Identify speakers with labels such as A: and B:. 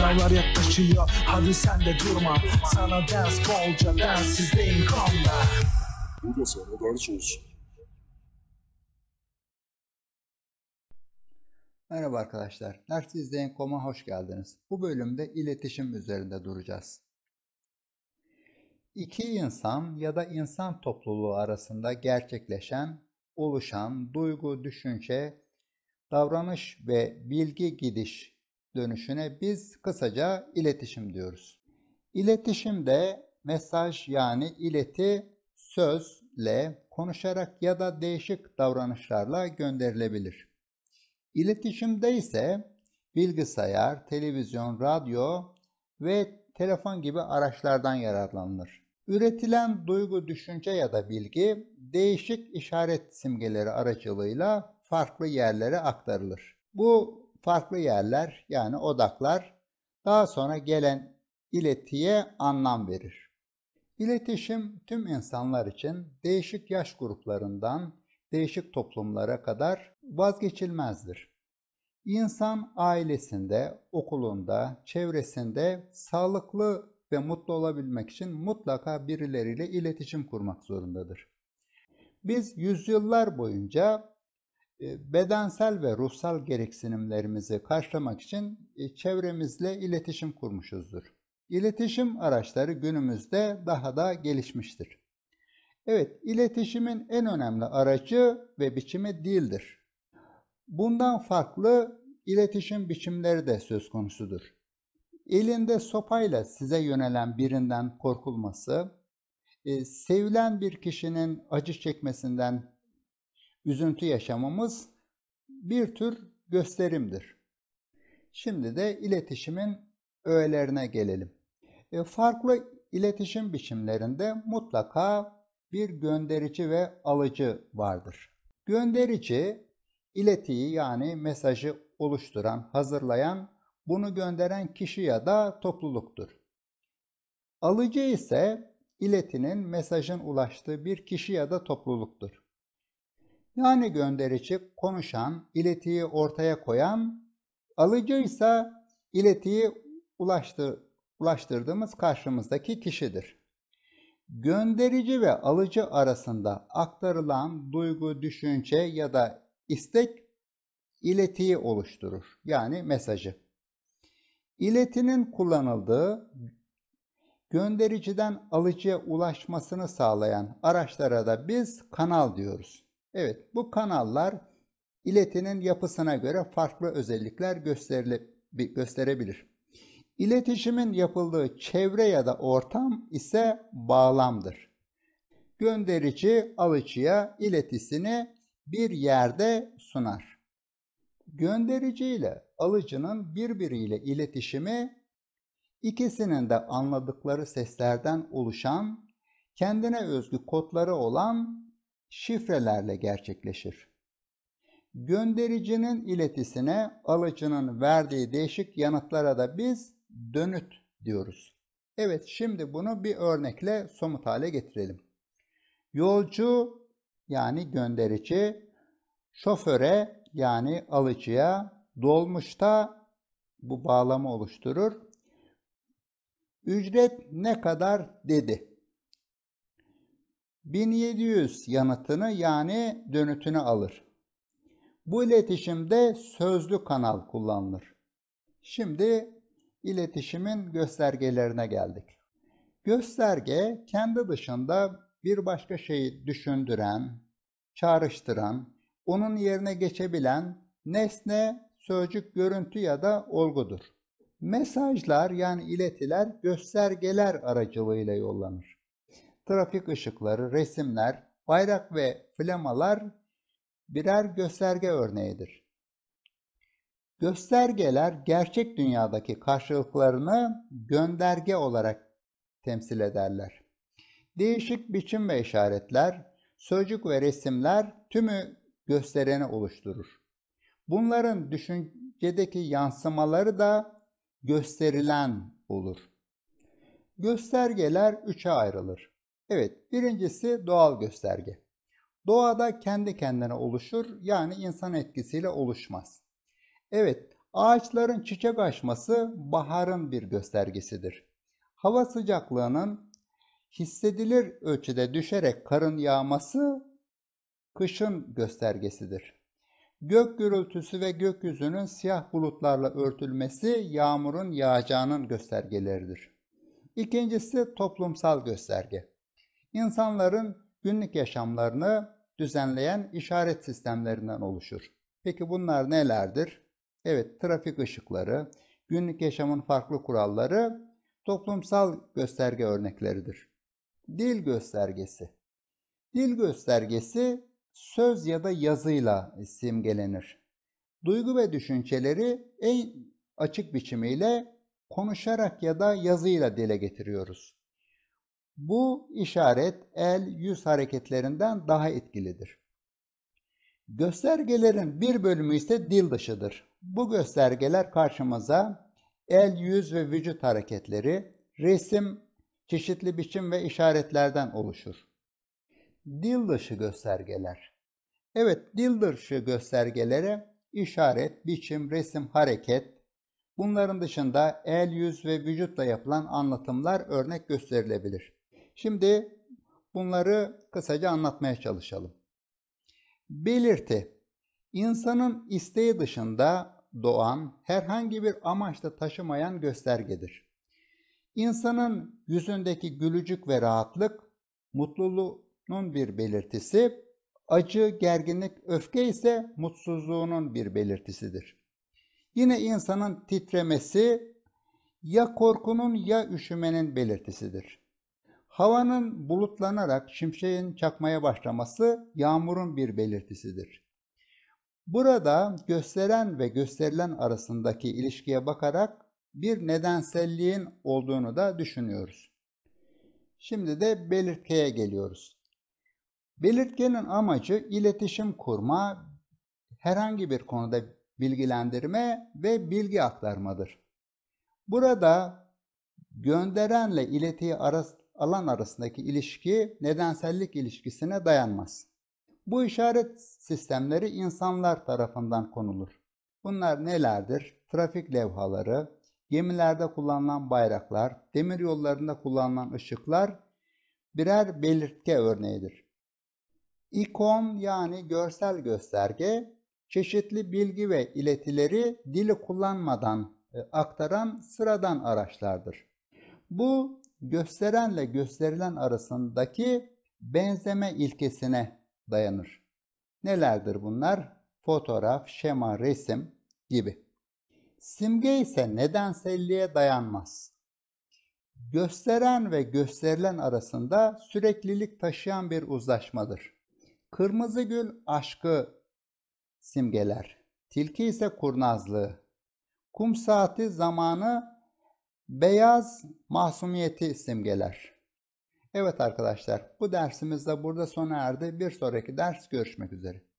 A: Sınavlar yaklaşıyor hadi sen de durma Sana ders bolca dersizdeyim kolla Bu da sana ders olsun Merhaba arkadaşlar, Ders hoş geldiniz. Bu bölümde iletişim üzerinde duracağız. İki insan ya da insan topluluğu arasında gerçekleşen, oluşan duygu, düşünce, davranış ve bilgi gidiş dönüşüne biz kısaca iletişim diyoruz. İletişimde mesaj yani ileti sözle, konuşarak ya da değişik davranışlarla gönderilebilir. İletişimde ise bilgisayar, televizyon, radyo ve telefon gibi araçlardan yararlanılır. Üretilen duygu, düşünce ya da bilgi değişik işaret simgeleri aracılığıyla farklı yerlere aktarılır. Bu farklı yerler yani odaklar daha sonra gelen iletiye anlam verir. İletişim tüm insanlar için değişik yaş gruplarından değişik toplumlara kadar vazgeçilmezdir. İnsan ailesinde, okulunda, çevresinde sağlıklı ve mutlu olabilmek için mutlaka birileriyle iletişim kurmak zorundadır. Biz yüzyıllar boyunca ee, bedensel ve ruhsal gereksinimlerimizi karşılamak için e, çevremizle iletişim kurmuşuzdur. İletişim araçları günümüzde daha da gelişmiştir. Evet, iletişimin en önemli aracı ve biçimi dildir. Bundan farklı iletişim biçimleri de söz konusudur. Elinde sopayla size yönelen birinden korkulması, e, sevilen bir kişinin acı çekmesinden üzüntü yaşamamız bir tür gösterimdir. Şimdi de iletişimin öğelerine gelelim. E, farklı iletişim biçimlerinde mutlaka bir gönderici ve alıcı vardır. Gönderici iletiyi yani mesajı oluşturan, hazırlayan, bunu gönderen kişi ya da topluluktur. Alıcı ise iletinin mesajın ulaştığı bir kişi ya da topluluktur yani gönderici konuşan, iletiyi ortaya koyan, alıcıysa iletiyi ulaştır, ulaştırdığımız karşımızdaki kişidir. Gönderici ve alıcı arasında aktarılan duygu, düşünce ya da istek iletiyi oluşturur. Yani mesajı. İletinin kullanıldığı göndericiden alıcıya ulaşmasını sağlayan araçlara da biz kanal diyoruz. Evet, bu kanallar iletinin yapısına göre farklı özellikler gösterebilir. İletişimin yapıldığı çevre ya da ortam ise bağlamdır. Gönderici alıcıya iletisini bir yerde sunar. Gönderici ile alıcının birbiriyle iletişimi ikisinin de anladıkları seslerden oluşan kendine özgü kodları olan şifrelerle gerçekleşir. Göndericinin iletisine alıcının verdiği değişik yanıtlara da biz dönüt diyoruz. Evet şimdi bunu bir örnekle somut hale getirelim. Yolcu yani gönderici, şoföre yani alıcıya, dolmuşta bu bağlamı oluşturur. Ücret ne kadar dedi. 1700 yanıtını yani dönütünü alır. Bu iletişimde sözlü kanal kullanılır. Şimdi iletişimin göstergelerine geldik. Gösterge kendi dışında bir başka şeyi düşündüren, çağrıştıran, onun yerine geçebilen nesne, sözcük, görüntü ya da olgudur. Mesajlar yani iletiler göstergeler aracılığıyla yollanır trafik ışıkları, resimler, bayrak ve flamalar birer gösterge örneğidir. Göstergeler gerçek dünyadaki karşılıklarını gönderge olarak temsil ederler. Değişik biçim ve işaretler, sözcük ve resimler tümü göstereni oluşturur. Bunların düşüncedeki yansımaları da gösterilen olur. Göstergeler üçe ayrılır. Evet, birincisi doğal gösterge. Doğada kendi kendine oluşur, yani insan etkisiyle oluşmaz. Evet, ağaçların çiçek açması baharın bir göstergesidir. Hava sıcaklığının hissedilir ölçüde düşerek karın yağması kışın göstergesidir. Gök gürültüsü ve gökyüzünün siyah bulutlarla örtülmesi yağmurun yağacağının göstergeleridir. İkincisi toplumsal gösterge insanların günlük yaşamlarını düzenleyen işaret sistemlerinden oluşur. Peki bunlar nelerdir? Evet, trafik ışıkları, günlük yaşamın farklı kuralları toplumsal gösterge örnekleridir. Dil göstergesi. Dil göstergesi söz ya da yazıyla simgelenir. Duygu ve düşünceleri en açık biçimiyle konuşarak ya da yazıyla dile getiriyoruz. Bu işaret el yüz hareketlerinden daha etkilidir. Göstergelerin bir bölümü ise dil dışıdır. Bu göstergeler karşımıza el, yüz ve vücut hareketleri, resim, çeşitli biçim ve işaretlerden oluşur. Dil dışı göstergeler. Evet, dil dışı göstergelere işaret, biçim, resim, hareket, bunların dışında el, yüz ve vücutla yapılan anlatımlar örnek gösterilebilir. Şimdi bunları kısaca anlatmaya çalışalım. Belirti, insanın isteği dışında doğan, herhangi bir amaçla taşımayan göstergedir. İnsanın yüzündeki gülücük ve rahatlık, mutluluğunun bir belirtisi, acı, gerginlik, öfke ise mutsuzluğunun bir belirtisidir. Yine insanın titremesi ya korkunun ya üşümenin belirtisidir. Havanın bulutlanarak şimşeğin çakmaya başlaması yağmurun bir belirtisidir. Burada gösteren ve gösterilen arasındaki ilişkiye bakarak bir nedenselliğin olduğunu da düşünüyoruz. Şimdi de belirtkeye geliyoruz. Belirtgenin amacı iletişim kurma, herhangi bir konuda bilgilendirme ve bilgi aktarmadır. Burada gönderenle iletiyi arası alan arasındaki ilişki nedensellik ilişkisine dayanmaz. Bu işaret sistemleri insanlar tarafından konulur. Bunlar nelerdir? Trafik levhaları, gemilerde kullanılan bayraklar, demir yollarında kullanılan ışıklar birer belirtke örneğidir. İkon yani görsel gösterge çeşitli bilgi ve iletileri dili kullanmadan e, aktaran sıradan araçlardır. Bu gösterenle gösterilen arasındaki benzeme ilkesine dayanır. Nelerdir bunlar? Fotoğraf, şema, resim gibi. Simge ise nedenselliğe dayanmaz. Gösteren ve gösterilen arasında süreklilik taşıyan bir uzlaşmadır. Kırmızı gül aşkı simgeler. Tilki ise kurnazlığı. Kum saati zamanı Beyaz masumiyeti simgeler. Evet arkadaşlar bu dersimiz de burada sona erdi. Bir sonraki ders görüşmek üzere.